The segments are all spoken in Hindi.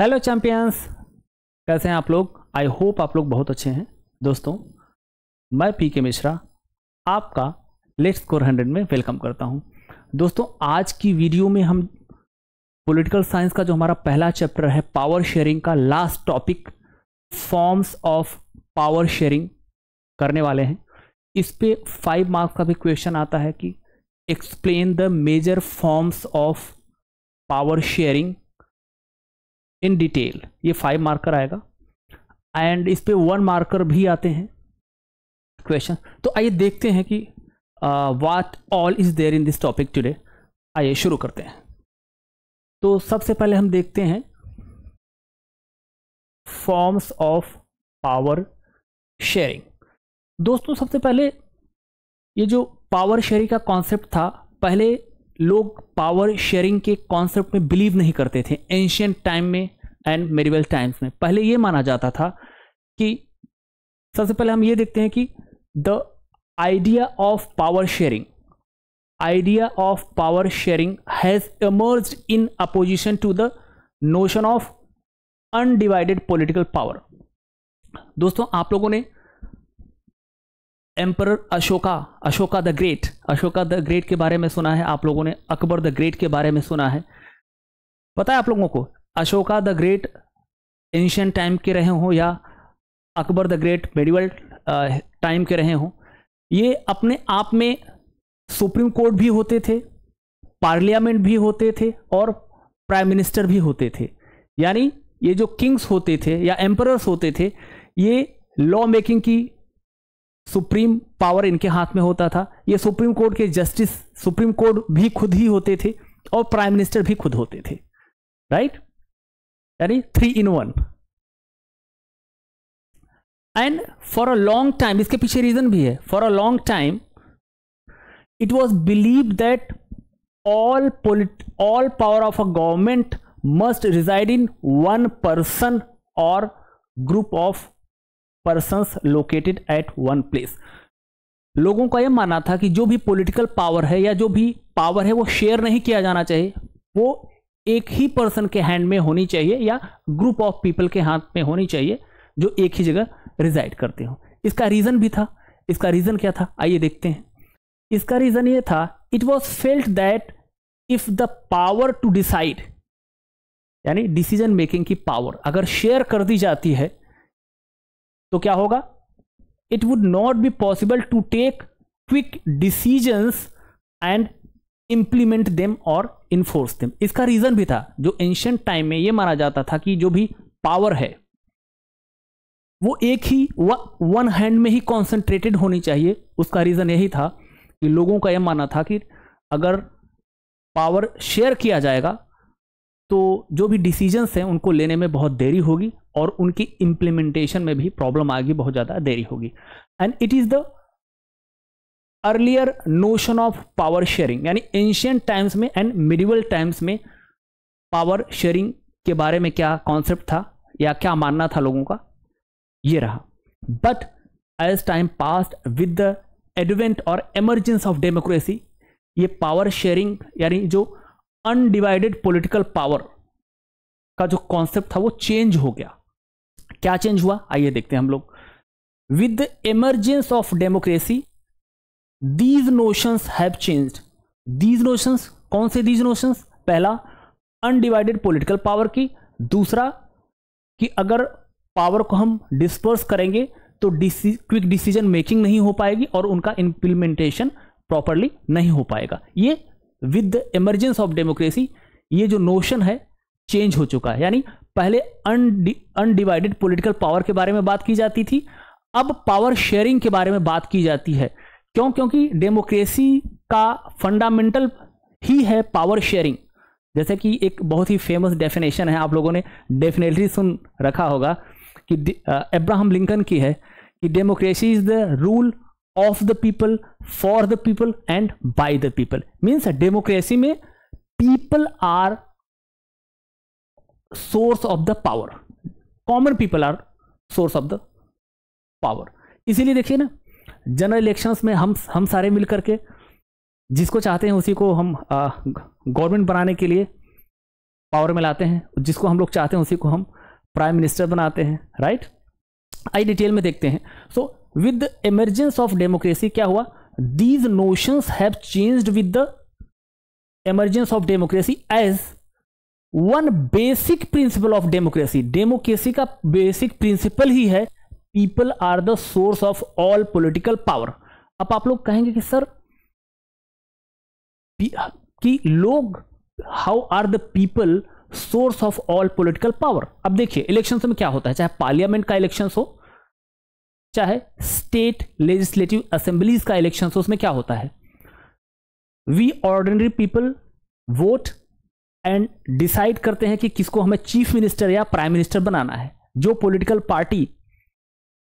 हेलो चैंपियंस कैसे हैं आप लोग आई होप आप लोग बहुत अच्छे हैं दोस्तों मैं पी के मिश्रा आपका लेट्स स्कोर हंड्रेड में वेलकम करता हूं दोस्तों आज की वीडियो में हम पॉलिटिकल साइंस का जो हमारा पहला चैप्टर है पावर शेयरिंग का last topic forms of power sharing करने वाले हैं इस पर फाइव मार्क्स का भी क्वेश्चन आता है कि explain the major forms of power sharing in detail ये फाइव मार्कर आएगा एंड इस पर वन मार्कर भी आते हैं क्वेश्चन तो आइए देखते हैं कि what all is there in this topic today आइए शुरू करते हैं तो सबसे पहले हम देखते हैं फॉर्म्स ऑफ पावर शेयरिंग दोस्तों सबसे पहले ये जो पावर शेयरिंग का कॉन्सेप्ट था पहले लोग पावर शेयरिंग के कॉन्सेप्ट में बिलीव नहीं करते थे एंशियंट टाइम में एंड मेरीवेल टाइम्स में पहले ये माना जाता था कि सबसे पहले हम ये देखते हैं कि the idea of power sharing idea of power sharing has emerge in opposition to the notion of undivided political power दोस्तों आप लोगों ने emperor Ashoka Ashoka the great Ashoka the great के बारे में सुना है आप लोगों ने अकबर द ग्रेट के बारे में सुना है पता है आप लोगों को Ashoka the great ancient time के रहे हों या Akbar the great medieval time के रहे हों ये अपने आप में सुप्रीम कोर्ट भी होते थे पार्लियामेंट भी होते थे और प्राइम मिनिस्टर भी होते थे यानी ये जो किंग्स होते थे या एम्परर्स होते थे ये लॉ मेकिंग की सुप्रीम पावर इनके हाथ में होता था ये सुप्रीम कोर्ट के जस्टिस सुप्रीम कोर्ट भी खुद ही होते थे और प्राइम मिनिस्टर भी खुद होते थे राइट यानी three in one and for a long time इसके पीछे रीजन भी है for a long time it was believe that all polit all power of a government must reside in one person और group of person located at one place लोगों का यह मानना था कि जो भी पॉलिटिकल पावर है या जो भी पावर है वो शेयर नहीं किया जाना चाहिए वो एक ही पर्सन के हैंड में होनी चाहिए या ग्रुप ऑफ पीपल के हाथ में होनी चाहिए जो एक ही जगह रिजाइड करते हों इसका रीज़न भी था इसका रीज़न क्या था आइए देखते हैं इसका रीज़न ये था it was felt that if the power to decide यानी डिसीजन मेकिंग की पावर अगर शेयर कर दी जाती है तो क्या होगा it would not be possible to take quick decisions and implement them और इन्फोर्स देम इसका रीजन भी था जो एंशियंट टाइम में ये माना जाता था कि जो भी पावर है वो एक ही वन हैंड में ही कॉन्सेंट्रेटेड होनी चाहिए उसका रीजन यही था कि लोगों का यह मानना था कि अगर पावर शेयर किया जाएगा तो जो भी डिसीजंस हैं उनको लेने में बहुत देरी होगी और उनकी इम्प्लीमेंटेशन में भी प्रॉब्लम आएगी बहुत ज़्यादा देरी होगी and it is the earlier notion of power sharing यानी एंशियंट टाइम्स में एंड मिडिवल टाइम्स में पावर शेयरिंग के बारे में क्या कॉन्सेप्ट था या क्या मानना था लोगों का ये रहा but as time passed with the advent और एमरजेंस ऑफ डेमोक्रेसी ये पावर शेयरिंग यानी जो अनडिवाइडेड पॉलिटिकल पावर का जो कॉन्सेप्ट था वो चेंज हो गया क्या चेंज हुआ आइए देखते हैं हम लोग with the emergence of democracy these notions have change these notions कौन से दीज नोशंस पहला अनडिवाइडेड पॉलिटिकल पावर की दूसरा कि अगर पावर को हम डिस्पर्स करेंगे तो क्विक डिसीजन मेकिंग नहीं हो पाएगी और उनका इंप्लीमेंटेशन प्रॉपरली नहीं हो पाएगा ये with the emergence of democracy ये जो नोशन है चेंज हो चुका है यानी पहले अनडिवाइडेड पॉलिटिकल पावर के बारे में बात की जाती थी अब पावर शेयरिंग के बारे में बात की जाती है क्यों क्योंकि डेमोक्रेसी का फंडामेंटल ही है पावर शेयरिंग जैसे कि एक बहुत ही फेमस डेफिनेशन है आप लोगों ने डेफिनेटली सुन रखा होगा कि एब्राहम लिंकन की है कि democracy is the rule of the people for the people and by the people means democracy में people are source of the power common people are source of the power इसीलिए देखिए ना जनरल इलेक्शंस में हम हम सारे मिलकर के जिसको चाहते हैं उसी को हम गवर्नमेंट बनाने के लिए पावर में लाते हैं जिसको हम लोग चाहते हैं उसी को हम प्राइम मिनिस्टर बनाते हैं राइट आई डिटेल में देखते हैं so with emergence emergence of democracy क्या हुआ these notions have changed with the emergence of democracy as one basic principle of democracy democracy का बेसिक प्रिंसिपल ही है people are the source of all political power अब आप लोग कहेंगे कि सर कि लोग how are the people source of all political power अब देखिए इलेक्शन में क्या होता है चाहे पार्लियामेंट का इलेक्शन हो चाहे स्टेट लेजिस्लेटिव असेंबलीज का इलेक्शन हो उसमें क्या होता है we ordinary people vote and decide करते हैं कि किसको हमें चीफ मिनिस्टर या प्राइम मिनिस्टर बनाना है जो पॉलिटिकल पार्टी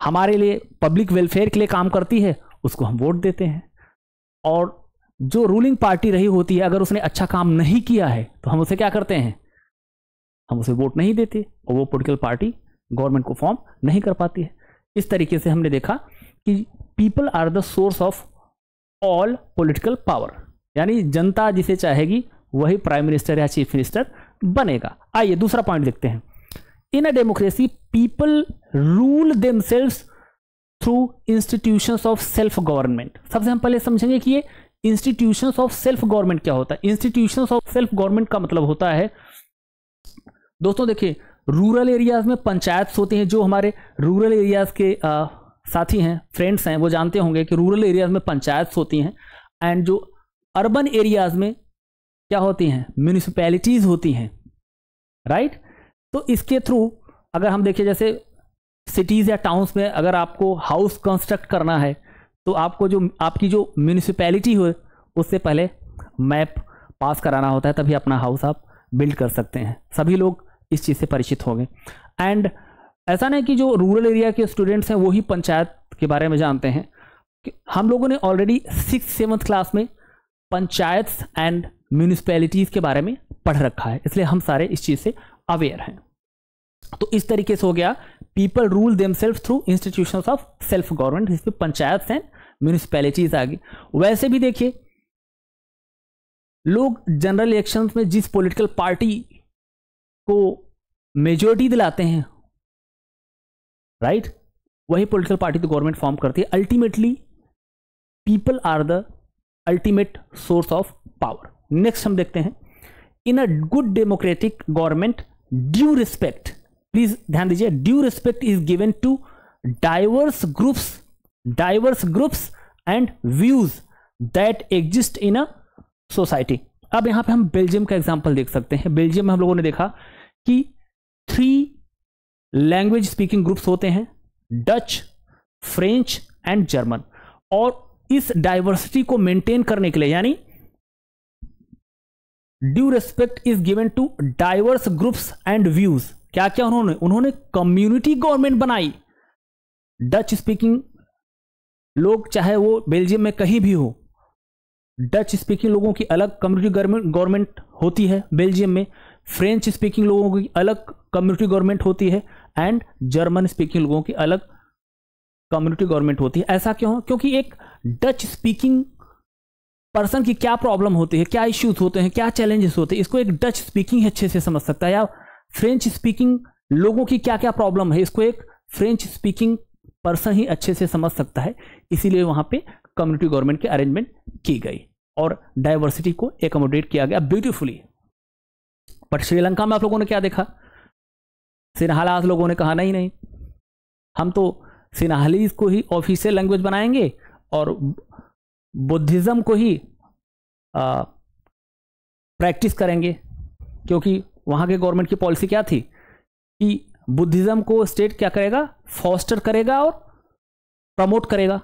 हमारे लिए पब्लिक वेलफेयर के लिए काम करती है उसको हम वोट देते हैं और जो रूलिंग पार्टी रही होती है अगर उसने अच्छा काम नहीं किया है तो हम उसे क्या करते हैं हम उसे वोट नहीं देते और वो पोलिटिकल पार्टी गवर्नमेंट को फॉर्म नहीं कर पाती है इस तरीके से हमने देखा कि people are the source of all political power यानी जनता जिसे चाहेगी वही प्राइम मिनिस्टर या चीफ मिनिस्टर बनेगा आइए दूसरा पॉइंट देखते हैं in a democracy people rule them through institution of self government सबसे हम पहले समझेंगे कि ये इंस्टीट्यूशन ऑफ सेल्फ गवर्नमेंट क्या होता है इंस्टीट्यूशन ऑफ सेल्फ गवर्नमेंट का मतलब होता है दोस्तों देखिए रूरल एरियाज में पंचायत होती हैं जो हमारे रूरल एरियाज के आ, साथी हैं फ्रेंड्स हैं वो जानते होंगे कि रूरल एरियाज में पंचायत होती हैं एंड जो अर्बन एरियाज में क्या होती हैं म्यूनिसपैलिटीज़ होती हैं राइट तो इसके थ्रू अगर हम देखें जैसे सिटीज़ या टाउन्स में अगर आपको हाउस कंस्ट्रक्ट करना है तो आपको जो आपकी जो म्यूनिसपैलिटी हो उससे पहले मैप पास कराना होता है तभी अपना हाउस आप बिल्ड कर सकते हैं सभी लोग इस चीज़ से परिचित होंगे एंड ऐसा नहीं कि जो रूरल एरिया के स्टूडेंट्स हैं वो ही पंचायत के बारे में जानते हैं हम लोगों ने ऑलरेडी सिक्स सेवन्थ क्लास में पंचायत एंड म्यूनिसपैलिटीज़ के बारे में पढ़ रखा है इसलिए हम सारे इस चीज़ से अवेयर हैं तो इस तरीके से हो गया people rule themselves through institution of self government जिसमें पंचायत हैं म्यूनिसपैलिटीज आ गई वैसे भी देखिए लोग जनरल इलेक्शन में जिस पोलिटिकल पार्टी को मेजोरिटी दिलाते हैं राइट right? वही पॉलिटिकल पार्टी तो गवर्नमेंट फॉर्म करती है ultimately people are the ultimate source of power next हम देखते हैं in a good democratic government due respect please ध्यान दीजिए due respect is given to diverse groups diverse groups and views that exist in a society अब यहां पे हम बेल्जियम का एग्जाम्पल देख सकते हैं बेल्जियम में हम लोगों ने देखा कि थ्री लैंग्वेज स्पीकिंग ग्रुप्स होते हैं डच फ्रेंच एंड जर्मन और इस डाइवर्सिटी को मेंटेन करने के लिए यानी due respect is given to diverse groups and views क्या क्या उन्होंने उन्होंने कम्युनिटी गवर्नमेंट बनाई डच स्पीकिंग लोग चाहे वो बेल्जियम में कहीं भी हो डच स्पीकिंग लोगों की अलग कम्युनिटी गवर्नमेंट होती है बेल्जियम में फ्रेंच स्पीकिंग लोगों की अलग कम्युनिटी गवर्नमेंट होती है एंड जर्मन स्पीकिंग लोगों की अलग कम्युनिटी गवर्नमेंट होती है ऐसा क्यों क्योंकि एक डच स्पीकिंग पर्सन की क्या प्रॉब्लम होती है क्या इश्यूज होते हैं क्या चैलेंजेस होते हैं इसको एक डच स्पीकिंग अच्छे से समझ सकता है या फ्रेंच स्पीकिंग लोगों की क्या क्या प्रॉब्लम है इसको एक फ्रेंच स्पीकिंग पर्सन ही अच्छे से समझ सकता है इसीलिए वहां पे कम्युनिटी गवर्नमेंट की अरेंजमेंट की गई और डाइवर्सिटी को एकोमोडेट किया गया ब्यूटीफुली बट श्रीलंका में आप लोगों ने क्या देखा सिन्हालास लोगों ने कहा नहीं नहीं हम तो सिन्हाली को ही ऑफिशियल लैंग्वेज बनाएंगे और बुद्धिज़्म को ही प्रैक्टिस करेंगे क्योंकि वहां के गवर्नमेंट की पॉलिसी क्या थी कि बुद्धिज़्म को स्टेट क्या करेगा फॉस्टर करेगा और प्रमोट करेगा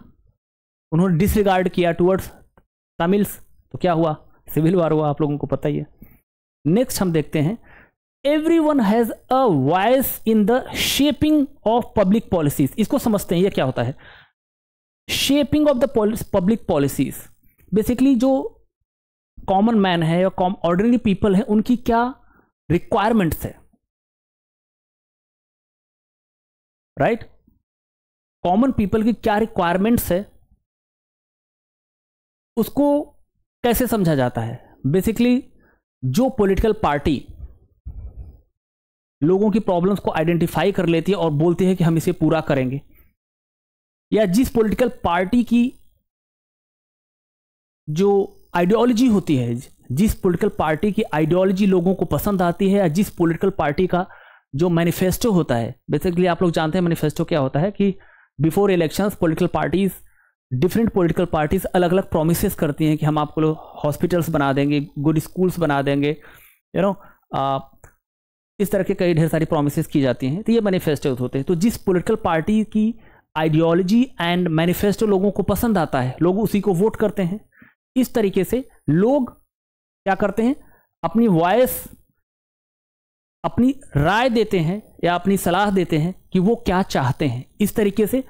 उन्होंने डिसरिगार्ड किया टूवर्ड्स तमिल्स तो क्या हुआ सिविल वार हुआ आप लोगों को पता ही है नेक्स्ट हम देखते हैं everyone has a voice in the shaping of public policies इसको समझते हैं ये क्या होता है shaping of the public policies basically जो कॉमन मैन है या कॉम ऑर्डिनरी पीपल है उनकी क्या रिक्वायरमेंट्स है राइट कॉमन पीपल की क्या रिक्वायरमेंट्स है उसको कैसे समझा जाता है बेसिकली जो पॉलिटिकल पार्टी लोगों की प्रॉब्लम्स को आइडेंटिफाई कर लेती है और बोलती है कि हम इसे पूरा करेंगे या जिस पॉलिटिकल पार्टी की जो आइडियोलॉजी होती है जिस पॉलिटिकल पार्टी की आइडियोलॉजी लोगों को पसंद आती है या जिस पॉलिटिकल पार्टी का जो मैनिफेस्टो होता है बेसिकली आप लोग जानते हैं मैनिफेस्टो क्या होता है कि before elections political parties different political parties अलग अलग प्रोमिस करती हैं कि हम आपको हॉस्पिटल्स बना देंगे गुड स्कूल्स बना देंगे यू नो इस तरह के कई ढेर सारी प्रोमिस की जाती हैं तो ये मैनिफेस्टो होते हैं तो जिस पोलिटिकल पार्टी की आइडियोलॉजी एंड मैनिफेस्टो लोगों को पसंद आता है लोग उसी को वोट करते हैं इस तरीके से लोग क्या करते हैं अपनी वॉयस अपनी राय देते हैं या अपनी सलाह देते हैं कि वो क्या चाहते हैं इस तरीके से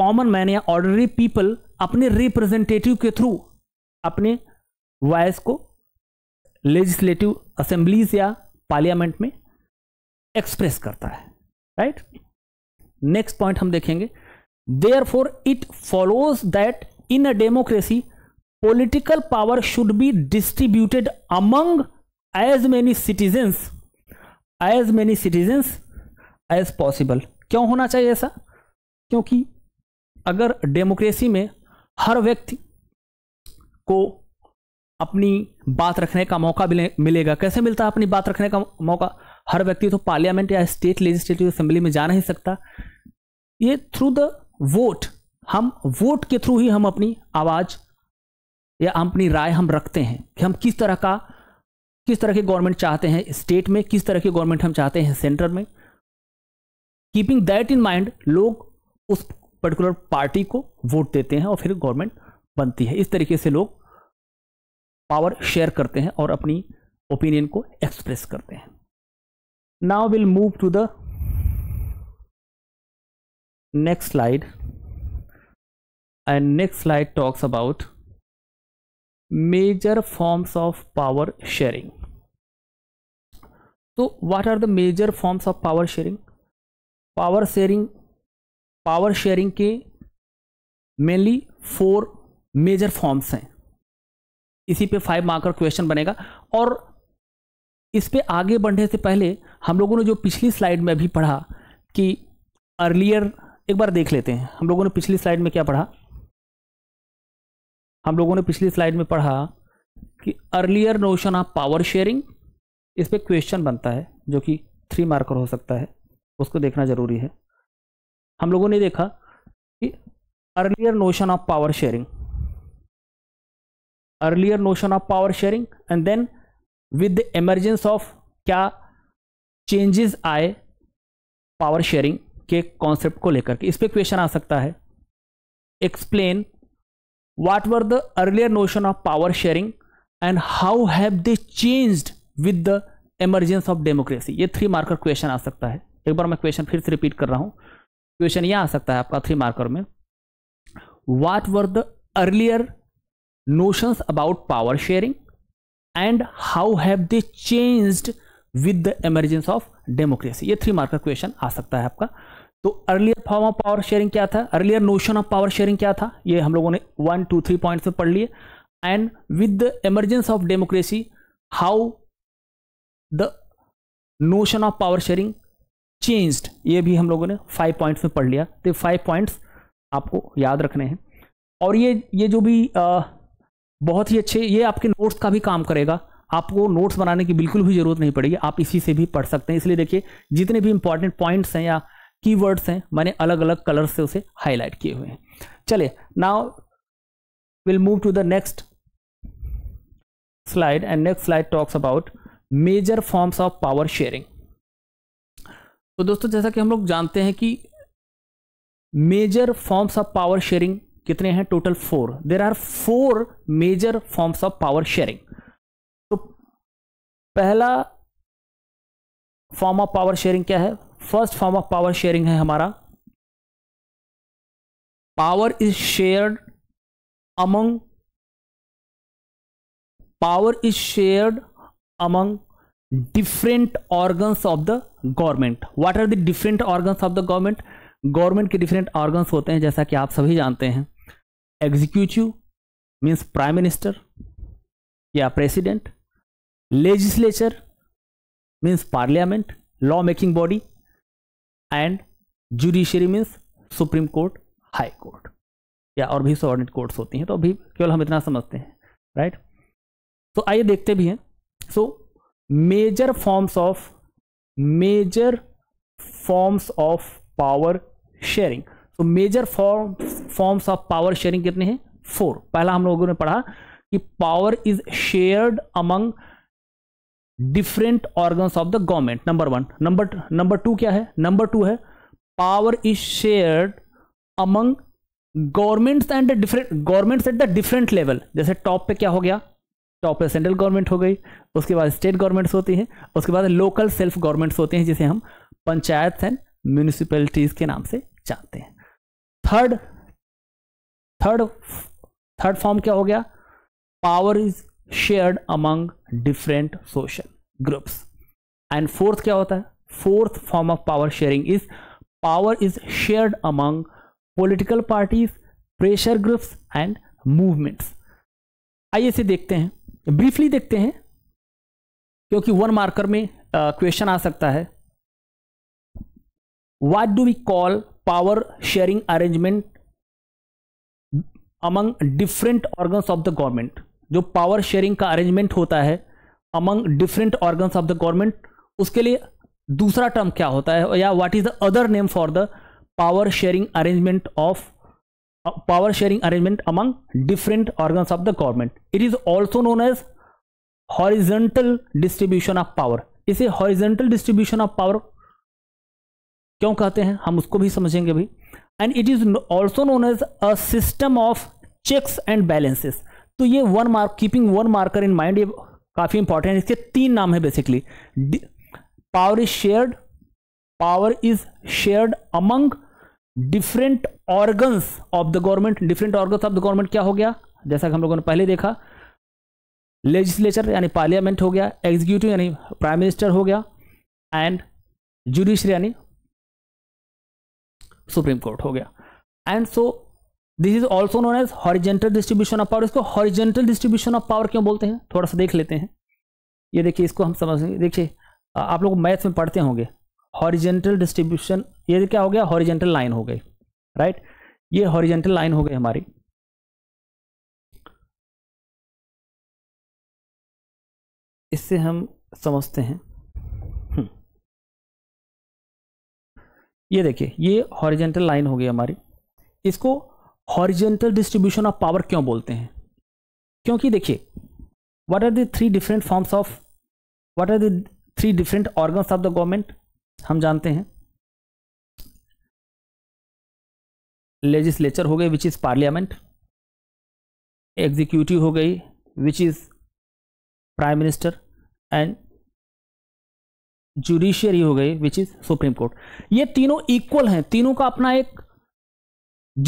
कॉमन मैन या ऑर्डनरी पीपल अपने रिप्रेजेंटेटिव के थ्रू अपने वॉयस को लेजिस्लेटिव असेंबलीज या पार्लियामेंट में एक्सप्रेस करता है राइट right? नेक्स्ट पॉइंट हम देखेंगे therefore it follows that in a democracy political power should be distributed among as many citizens as many citizens as possible क्यों होना चाहिए ऐसा क्योंकि अगर डेमोक्रेसी में हर व्यक्ति को अपनी बात रखने का मौका मिलेगा कैसे मिलता है अपनी बात रखने का मौका हर व्यक्ति तो पार्लियामेंट या स्टेट लेजिस्लेटिव असेंबली में जा नहीं सकता ये थ्रू द वोट हम वोट के थ्रू ही हम अपनी आवाज़ या अपनी राय हम रखते हैं कि हम किस तरह का किस तरह के गवर्नमेंट चाहते हैं स्टेट में किस तरह के गवर्नमेंट हम चाहते हैं सेंटर में कीपिंग दैट इन माइंड लोग उस पर्टिकुलर पार्टी को वोट देते हैं और फिर गवर्नमेंट बनती है इस तरीके से लोग पावर शेयर करते हैं और अपनी ओपिनियन को एक्सप्रेस करते हैं now we'll move to the next slide and next slide talks about major forms of power sharing so what are the major forms of power sharing power sharing power sharing ke mainly four major forms hain isi pe five marker question banega aur इस पर आगे बढ़ने से पहले हम लोगों ने जो पिछली स्लाइड में अभी पढ़ा कि अर्लियर एक बार देख लेते हैं हम लोगों ने पिछली स्लाइड में क्या पढ़ा हम लोगों ने पिछली स्लाइड में पढ़ा कि earlier notion of power sharing इस पर क्वेश्चन बनता है जो कि थ्री मार्कर हो सकता है उसको देखना ज़रूरी है हम लोगों ने देखा कि earlier notion of power sharing earlier notion of power sharing and then with the emergence of क्या चेंजेस आए पावर शेयरिंग के कॉन्सेप्ट को लेकर के इस पर क्वेश्चन आ सकता है explain what were the earlier notion of power sharing and how have they changed with the emergence of democracy ये थ्री मार्कर क्वेश्चन आ सकता है एक बार मैं क्वेश्चन फिर से रिपीट कर रहा हूं क्वेश्चन यह आ सकता है आपका थ्री मार्कर में what were the earlier notions about power sharing and how have they changed with the emergence of democracy ये थ्री मार्क का क्वेश्चन आ सकता है आपका तो earlier form of power sharing क्या था earlier notion of power sharing क्या था ये हम लोगों ने वन टू थ्री पॉइंट्स में पढ़ लिए and with the emergence of democracy how the notion of power sharing changed ये भी हम लोगों ने फाइव पॉइंट्स में पढ़ लिया तो फाइव पॉइंट्स आपको याद रखने हैं और ये ये जो भी आ, बहुत ही अच्छे ये आपके नोट्स का भी काम करेगा आपको नोट्स बनाने की बिल्कुल भी जरूरत नहीं पड़ेगी आप इसी से भी पढ़ सकते हैं इसलिए देखिए जितने भी इंपॉर्टेंट पॉइंट्स हैं या कीवर्ड्स हैं मैंने अलग अलग कलर से उसे हाईलाइट किए हुए हैं चले now will move to the next slide and next slide talks about major forms of power sharing तो दोस्तों जैसा कि हम लोग जानते हैं कि major forms of power sharing कितने हैं total four there are four major forms of power sharing तो पहला फॉर्म ऑफ पावर शेयरिंग क्या है first form of power sharing है हमारा power is share among power is share among different organ of the government what are the different organ of the government government के डिफरेंट ऑर्गन होते हैं जैसा कि आप सभी जानते हैं एग्जीक्यूटिव मीन्स प्राइम मिनिस्टर या president legislature means parliament law making body and judiciary means supreme court high court या और भी सॉर्डिनेट कोर्ट्स होती हैं तो अभी केवल हम इतना समझते हैं राइट तो आइए देखते भी हैं so major forms of major forms of power sharing तो major form forms of power sharing कितने हैं फोर पहला हम लोगों ने पढ़ा कि power is shared among different organs of the government number one number number two क्या है नंबर टू है power is shared among governments and different governments at the different level जैसे टॉप पे क्या हो गया टॉप पे सेंट्रल गवर्नमेंट हो गई उसके बाद स्टेट गवर्नमेंट्स होती हैं उसके बाद लोकल सेल्फ गवर्नमेंट्स होते हैं जिसे हम पंचायत एंड म्यूनिसिपैलिटीज़ के नाम से जानते हैं थर्ड थर्ड थर्ड फॉर्म क्या हो गया power is shared among different social groups and fourth क्या होता है fourth form of power sharing is power is shared among political parties pressure groups and movements आइए इसे देखते हैं ब्रीफली देखते हैं क्योंकि वन मार्कर में क्वेश्चन uh, आ सकता है what do we call power sharing arrangement among different organ of the government जो पावर शेयरिंग का अरेंजमेंट होता है among different organ of the government उसके लिए दूसरा टर्म क्या होता है या what is the other name for the power sharing arrangement of power sharing arrangement among different organ of the government it is also known as horizontal distribution of power इसे हॉरिजेंटल डिस्ट्रीब्यूशन ऑफ पावर क्यों कहते हैं हम उसको भी समझेंगे भी and it is also known as a system of checks and balances तो ये one mark keeping one marker in mind ये काफ़ी इंपॉर्टेंट है इसके तीन नाम है basically power is shared power is shared among different organs of the government different organs of the government क्या हो गया जैसा कि हम लोगों ने पहले देखा लेजिस्लेचर यानी पार्लियामेंट हो गया एग्जीक्यूटिव यानी प्राइम मिनिस्टर हो गया एंड जुडिशरी यानी सुप्रीम कोर्ट हो गया and so this is also known as horizontal distribution of power इसको हॉरिजेंटल डिस्ट्रीब्यूशन ऑफ पावर क्यों बोलते हैं थोड़ा सा देख लेते हैं ये देखिए इसको हम समझेंगे देखिए आप लोग मैथ्स में पढ़ते होंगे हॉरिजेंटल डिस्ट्रीब्यूशन ये क्या हो गया हॉरिजेंटल लाइन हो गई राइट ये हॉरिजेंटल लाइन हो गई हमारी इससे हम समझते हैं ये देखिए ये हॉरिजेंटल लाइन हो गई हमारी इसको हॉरिजेंटल डिस्ट्रीब्यूशन ऑफ पावर क्यों बोलते हैं क्योंकि देखिए what are the three different forms of what are the three different organs of the government हम जानते हैं लेजिस्लेचर हो गई विच इज़ पार्लियामेंट एग्जीक्यूटिव हो गई which is prime minister and judiciary हो गई विच इज सुप्रीम कोर्ट ये तीनों इक्वल हैं तीनों का अपना एक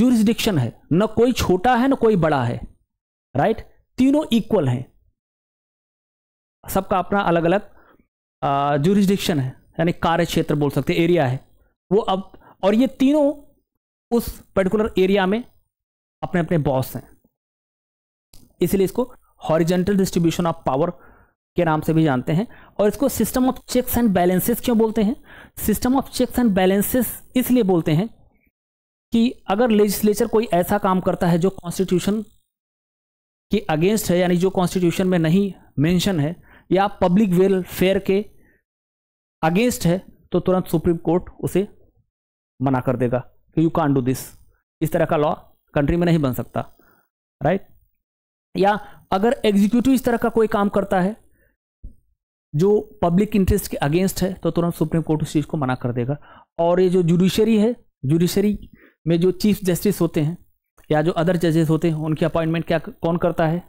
जुरिस्डिक्शन है न कोई छोटा है न कोई बड़ा है राइट तीनों इक्वल हैं सबका अपना अलग अलग जुरिस्डिक्शन है यानी कार्य क्षेत्र बोल सकते एरिया है वो अब और ये तीनों उस पर्टिकुलर एरिया में अपने अपने बॉस हैं इसलिए इसको हॉरिजेंटल डिस्ट्रीब्यूशन ऑफ पावर के नाम से भी जानते हैं और इसको system of checks and balances क्यों बोलते हैं system of checks and balances इसलिए बोलते हैं कि अगर लेजिस्लेचर कोई ऐसा काम करता है जो कॉन्स्टिट्यूशन के अगेंस्ट है यानी जो कॉन्स्टिट्यूशन में नहीं मेंशन है या पब्लिक वेलफेयर के अगेंस्ट है तो तुरंत सुप्रीम कोर्ट उसे मना कर देगा कि यू कान डू दिस इस तरह का लॉ कंट्री में नहीं बन सकता राइट right? या अगर एग्जीक्यूटिव इस तरह का कोई काम करता है जो पब्लिक इंटरेस्ट के अगेंस्ट है तो तुरंत सुप्रीम कोर्ट उस चीज़ को मना कर देगा और ये जो जुडिशरी है जुडिशरी में जो चीफ जस्टिस होते हैं या जो अदर जजेस होते हैं उनकी अपॉइंटमेंट क्या कौन करता है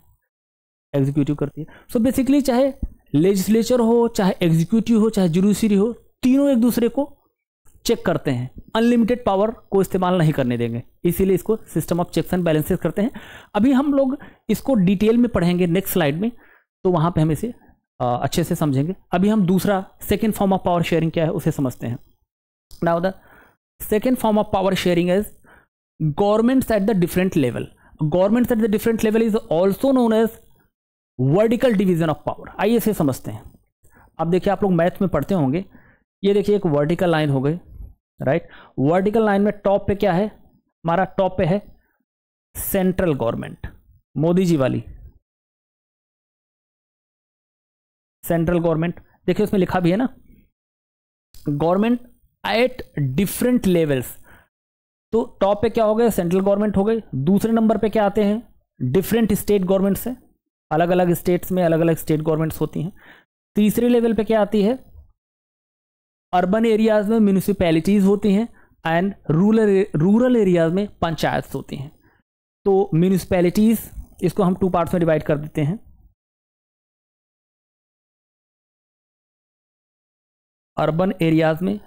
एग्जीक्यूटिव करती है सो so बेसिकली चाहे लेजिस्लेचर हो चाहे एग्जीक्यूटिव हो चाहे जुडिशरी हो तीनों एक दूसरे को चेक करते हैं अनलिमिटेड पावर को इस्तेमाल नहीं करने देंगे इसीलिए इसको system of checks and balances करते हैं अभी हम लोग इसको डिटेल में पढ़ेंगे नेक्स्ट स्लाइड में तो वहाँ पे हम इसे अच्छे से समझेंगे अभी हम दूसरा second form of power sharing क्या है उसे समझते हैं now the second form of power sharing is governments at the different level governments at the different level is also known as vertical division of power आइए इसे समझते हैं अब देखिए आप लोग मैथ में पढ़ते होंगे ये देखिए एक वर्टिकल लाइन हो गई राइट वर्टिकल लाइन में टॉप पे क्या है हमारा टॉप पे है सेंट्रल गवर्नमेंट मोदी जी वाली सेंट्रल गवर्नमेंट देखिए उसमें लिखा भी है ना गवर्नमेंट एट डिफरेंट लेवल्स तो टॉप पे क्या हो गए सेंट्रल गवर्नमेंट हो गई दूसरे नंबर पे क्या आते हैं डिफरेंट स्टेट गवर्नमेंट्स हैं अलग अलग स्टेट्स में अलग अलग स्टेट गवर्नमेंट्स होती हैं तीसरे लेवल पे क्या आती है अर्बन एरियाज़ में म्यूनिसपैलिटीज़ होती हैं एंड रूरल रूरल एरियाज़ में पंचायत होती हैं तो म्यूनिसपैलिटीज़ इसको हम टू पार्ट्स में डिवाइड कर देते हैं अर्बन एरियाज़ में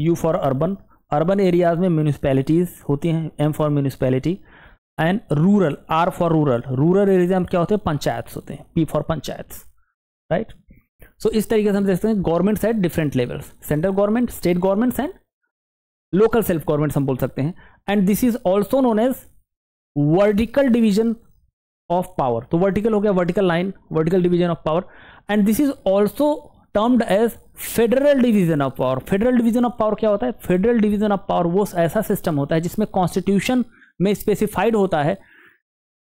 U for urban urban areas में म्यूनिसपैलिटीज़ होती हैं M for municipality and rural R for rural rural area में क्या होते हैं पंचायत होते हैं P for panchayat right so इस तरीके से हम देखते हैं governments at different levels central government state governments and local self governments हम बोल सकते हैं and this is also known as vertical division of power तो वर्टिकल हो गया vertical line vertical division of power and this is also termed as federal division of power federal division of power क्या होता है फेडरल डिवीजन ऑफ पावर वो ऐसा सिस्टम होता है जिसमें कॉन्स्टिट्यूशन में स्पेसिफाइड होता है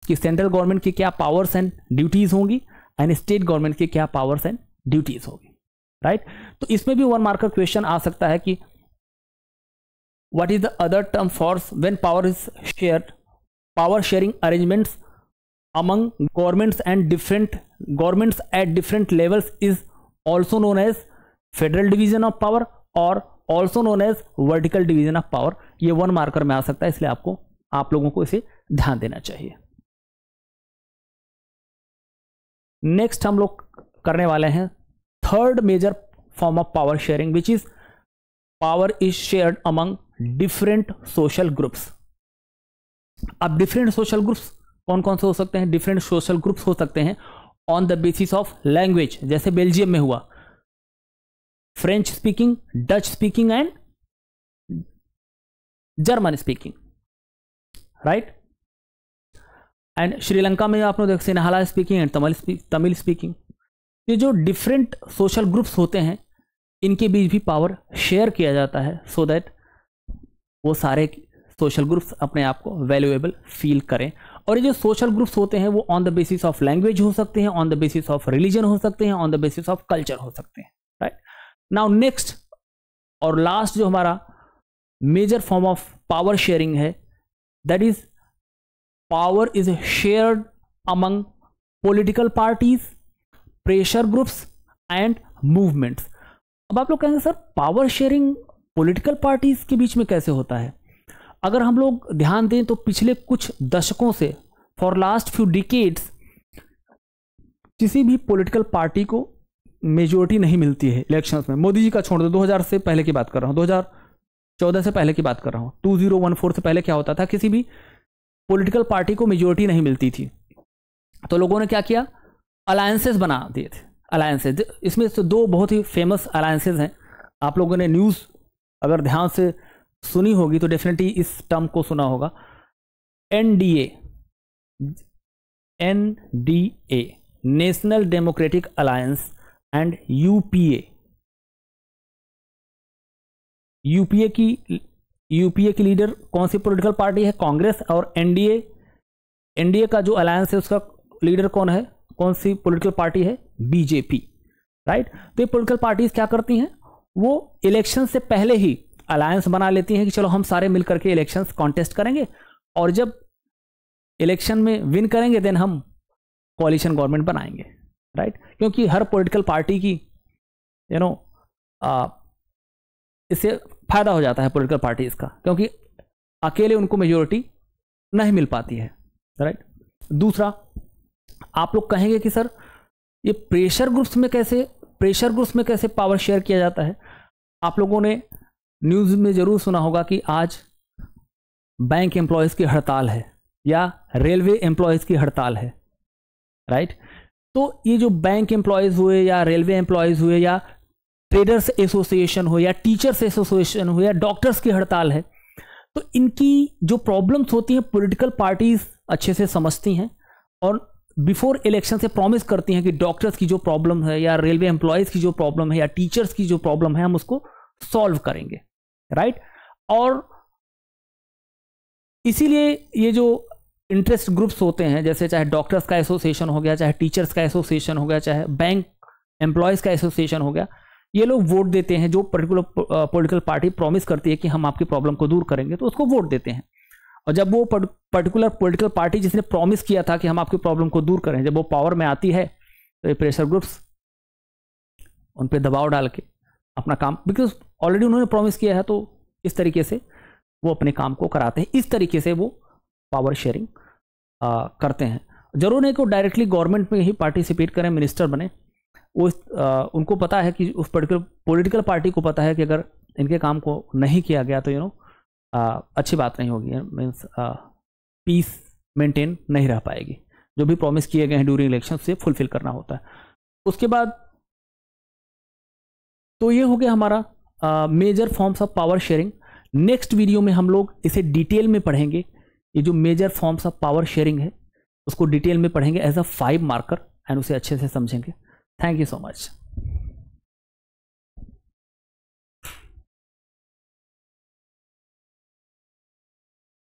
कि सेंट्रल गवर्नमेंट की क्या पावर्स एंड ड्यूटीज होंगी एंड स्टेट गवर्नमेंट की क्या पावर्स एंड ड्यूटीज होगी राइट तो इसमें भी वन मार्कर क्वेश्चन आ सकता है कि what is the other term for when power is share power sharing arrangements among governments and different governments at different levels is also known as federal division of power और also known as vertical division of power ये वन मार्कर में आ सकता है इसलिए आपको आप लोगों को इसे ध्यान देना चाहिए नेक्स्ट हम लोग करने वाले हैं third major form of power sharing which is power is shared among different social groups अब डिफरेंट सोशल ग्रुप्स कौन कौन से हो सकते हैं डिफरेंट सोशल ग्रुप्स हो सकते हैं on the basis of language जैसे बेल्जियम में हुआ French speaking Dutch speaking and German speaking right and Sri Lanka में आप लोग देख Sinhala speaking and Tamil Tamil speaking ये जो डिफरेंट सोशल ग्रुप्स होते हैं इनके बीच भी पावर शेयर किया जाता है सो so दैट वो सारे सोशल ग्रुप्स अपने आप को वैल्यूएबल फील करें और ये जो सोशल ग्रुप्स होते हैं वो on the basis of language हो सकते हैं on the basis of religion हो सकते हैं on the basis of culture हो सकते हैं नाउ नेक्स्ट और लास्ट जो हमारा major form of power sharing है that is power is shared among political parties pressure groups and movements अब आप लोग कहेंगे sir power sharing political parties के बीच में कैसे होता है अगर हम लोग ध्यान दें तो पिछले कुछ दशकों से फॉर लास्ट फ्यू डिकेड्स किसी भी पॉलिटिकल पार्टी को मेजोरिटी नहीं मिलती है इलेक्शंस में मोदी जी का छोड़ दो 2000 से पहले की बात कर रहा हूँ 2014 से पहले की बात कर रहा हूँ 2014 से पहले क्या होता था किसी भी पॉलिटिकल पार्टी को मेजोरिटी नहीं मिलती थी तो लोगों ने क्या किया अलायंसेस बना दिए थे अलायंसेज इसमें से दो बहुत ही फेमस अलायंसेज हैं आप लोगों ने न्यूज़ अगर ध्यान से सुनी होगी तो डेफिनेटली इस टर्म को सुना होगा N D A N D A national democratic alliance and UPA UPA की यूपीए की लीडर कौन सी पॉलिटिकल पार्टी है कांग्रेस और एनडीए एनडीए का जो अलायंस है उसका लीडर कौन है कौन सी पॉलिटिकल पार्टी है बीजेपी राइट तो ये पॉलिटिकल पार्टीज क्या करती हैं वो इलेक्शन से पहले ही अलायंस बना लेती हैं कि चलो हम सारे मिलकर के इलेक्शन कॉन्टेस्ट करेंगे और जब इलेक्शन में विन करेंगे देन हम कॉलिशन गवर्नमेंट बनाएंगे राइट right? क्योंकि हर पॉलिटिकल पार्टी की यू नो इससे फ़ायदा हो जाता है पॉलिटिकल पार्टीज़ का क्योंकि अकेले उनको मेजोरिटी नहीं मिल पाती है राइट right? दूसरा आप लोग कहेंगे कि सर ये प्रेशर ग्रुप्स में कैसे प्रेशर ग्रुप्स में कैसे पावर शेयर किया जाता है आप लोगों ने न्यूज़ में ज़रूर सुना होगा कि आज बैंक एम्प्लॉयज़ की हड़ताल है या रेलवे एम्प्लॉयज़ की हड़ताल है राइट right? तो ये जो बैंक एम्प्लॉयज़ हुए या रेलवे एम्प्लॉयज़ हुए या ट्रेडर्स एसोसिएशन हो या टीचर्स एसोसिएशन हो या डॉक्टर्स की हड़ताल है तो इनकी जो प्रॉब्लम्स होती हैं पॉलिटिकल पार्टीज अच्छे से समझती हैं और बिफोर इलेक्शन से प्रॉमिस करती हैं कि डॉक्टर्स की जो प्रॉब्लम है या रेलवे एम्प्लॉयज़ की जो प्रॉब्लम है या टीचर्स की जो प्रॉब्लम है हम उसको सॉल्व करेंगे राइट और इसीलिए ये जो इंटरेस्ट ग्रुप्स होते हैं जैसे चाहे डॉक्टर्स का एसोसिएशन हो गया चाहे टीचर्स का एसोसिएशन हो गया चाहे बैंक एम्प्लॉयज़ का एसोसिएशन हो गया ये लोग वोट देते हैं जो पर्टिकुलर पॉलिटिकल पार्टी प्रॉमिस करती है कि हम आपकी प्रॉब्लम को दूर करेंगे तो उसको वोट देते हैं और जब वो पर्टिकुलर पॉलिटिकल पार्टी जिसने प्रॉमिस किया था कि हम आपकी प्रॉब्लम को दूर करें जब वो पावर में आती है तो ये प्रेशर ग्रुप्स उन पर दबाव डाल के अपना काम बिकॉज ऑलरेडी उन्होंने प्रॉमिस किया है तो इस तरीके से वो अपने काम को कराते हैं इस तरीके से वो पावर शेयरिंग करते हैं जरूर नहीं कि डायरेक्टली गवर्नमेंट में ही पार्टिसिपेट करें मिनिस्टर बने वो आ, उनको पता है कि उस पर्टिकुलर पॉलिटिकल पार्टी को पता है कि अगर इनके काम को नहीं किया गया तो यू नो अच्छी बात नहीं होगी मीन्स पीस मेंटेन नहीं रह पाएगी जो भी प्रॉमिस किए गए हैं ड्यूरिंग इलेक्शन से फुलफिल करना होता है उसके बाद तो ये हो गया हमारा major forms of power sharing next video में हम लोग इसे डिटेल में पढ़ेंगे ये जो major forms of power sharing है उसको डिटेल में पढ़ेंगे एज अ फाइव मार्कर एंड उसे अच्छे से समझेंगे थैंक यू सो मच